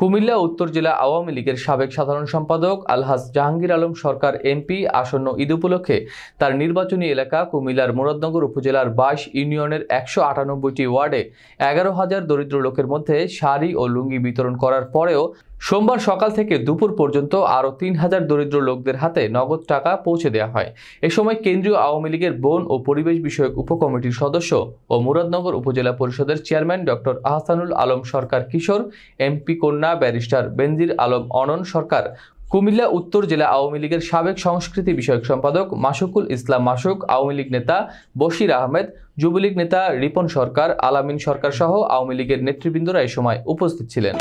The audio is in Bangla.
কুমিল্লা উত্তর জেলা আওয়ামী লীগের সাবেক সাধারণ সম্পাদক আলহাজ জাহাঙ্গীর আলম সরকার এমপি আসন্ন ঈদ উপলক্ষে তার নির্বাচনী এলাকা কুমিল্লার মুরাদনগর উপজেলার বাইশ ইউনিয়নের একশো আটানব্বইটি ওয়ার্ডে এগারো হাজার দরিদ্র লোকের মধ্যে শাড়ি ও লুঙ্গি বিতরণ করার পরেও সোমবার সকাল থেকে দুপুর পর্যন্ত আরও তিন হাজার দরিদ্র লোকদের হাতে নগদ টাকা পৌঁছে দেওয়া হয় এ সময় কেন্দ্রীয় আওয়ামী লীগের বন ও পরিবেশ বিষয়ক উপকমিটির সদস্য ও মুরাদনগর উপজেলা পরিষদের chairman doctor Ahsanul Alam Sarkar Kishore MP কন্যা ব্যারিস্টার বেনজির আলম অনন সরকার কুমিল্লা উত্তর জেলা আওয়ামী লীগের সাবেক সংস্কৃতি বিষয়ক সম্পাদক মাসুকুল ইসলাম মাসুক আওয়ামী লীগ নেতা বশির আহমেদ যুবলীগ নেতা রিপন সরকার আলামিন সরকার সহ আওয়ামী লীগের নেতৃবৃন্দরা এ সময় উপস্থিত ছিলেন